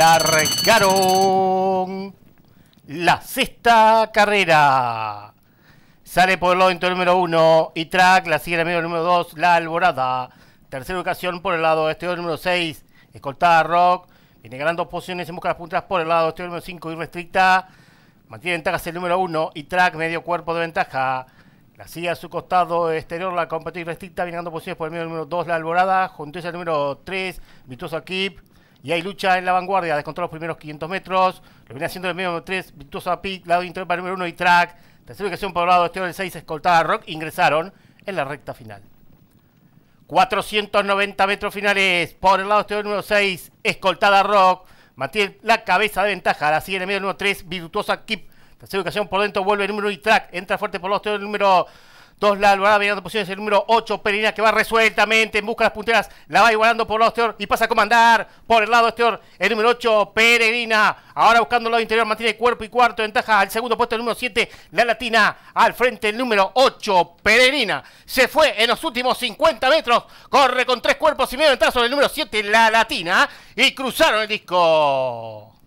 largaron la sexta carrera. Sale por el lado número uno y track, la sigue en el medio número 2, la alborada. Tercera ocasión por el lado exterior número 6, escoltada rock. Viene ganando posiciones en busca de las puntas por el lado exterior número 5 y restricta. Mantiene ventajas el número 1 y track, medio cuerpo de ventaja. La sigue a su costado exterior, la competir Irrestricta. viene ganando posiciones por el medio número 2, la alborada. Junto a número 3, Virtuoso Kip. Y hay lucha en la vanguardia, descontó los primeros 500 metros. Lo viene haciendo el medio 3, virtuosa a lado interior para el número 1 y track. Tercera ubicación por el lado exterior del 6, escoltada Rock. Ingresaron en la recta final. 490 metros finales por el lado exterior número 6, escoltada Rock. Mantiene la cabeza de ventaja, la sigue en el medio número 3, Virtuosa Kip. Tercera ubicación por dentro, vuelve el número 1 y track. Entra fuerte por el lado exterior número dos la Alvarada mirando posiciones el número 8 Perina que va resueltamente en busca las punteras, la va igualando por el lado exterior y pasa a comandar por el lado exterior el número 8 Peregrina, ahora buscando el lado interior, mantiene cuerpo y cuarto, ventaja al segundo puesto el número 7 La Latina, al frente el número 8 Peregrina, se fue en los últimos 50 metros, corre con tres cuerpos y medio ventaja sobre el número 7 La Latina y cruzaron el disco.